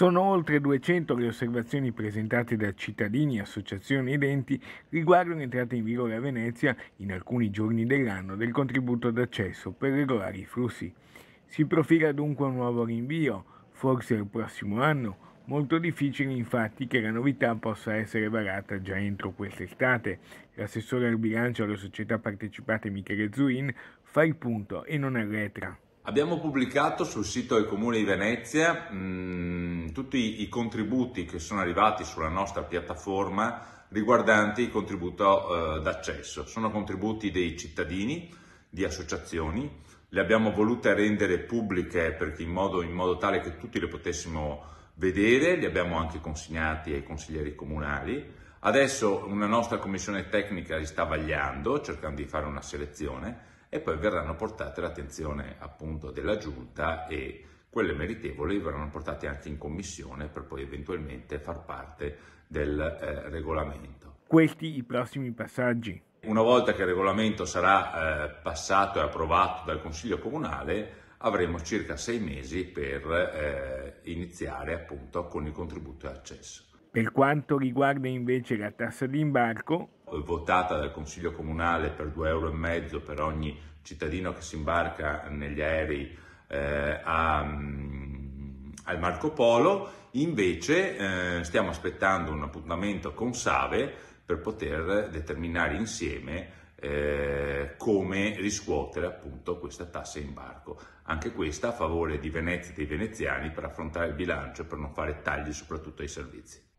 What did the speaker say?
Sono oltre 200 le osservazioni presentate da cittadini, associazioni ed enti riguardo l'entrata in vigore a Venezia in alcuni giorni dell'anno del contributo d'accesso per regolare i flussi. Si profila dunque un nuovo rinvio, forse il prossimo anno, molto difficile infatti che la novità possa essere varata già entro quest'estate. L'assessore al bilancio alle società partecipate Michele Zuin fa il punto e non arretra. Abbiamo pubblicato sul sito del Comune di Venezia... Mm, tutti i contributi che sono arrivati sulla nostra piattaforma riguardanti il contributo eh, d'accesso. Sono contributi dei cittadini, di associazioni, le abbiamo volute rendere pubbliche perché in modo, in modo tale che tutti le potessimo vedere, li abbiamo anche consegnati ai consiglieri comunali. Adesso una nostra commissione tecnica li sta vagliando, cercando di fare una selezione e poi verranno portate all'attenzione appunto della giunta e quelle meritevoli verranno portate anche in commissione per poi eventualmente far parte del eh, regolamento. Questi i prossimi passaggi. Una volta che il regolamento sarà eh, passato e approvato dal Consiglio Comunale, avremo circa sei mesi per eh, iniziare appunto con il contributo e accesso. Per quanto riguarda invece la tassa di imbarco, votata dal Consiglio Comunale per 2,5 euro per ogni cittadino che si imbarca negli aerei eh, a, mm, al Marco Polo, invece eh, stiamo aspettando un appuntamento con Save per poter determinare insieme eh, come riscuotere appunto questa tassa in barco. Anche questa a favore di Venezia e dei veneziani per affrontare il bilancio e per non fare tagli soprattutto ai servizi.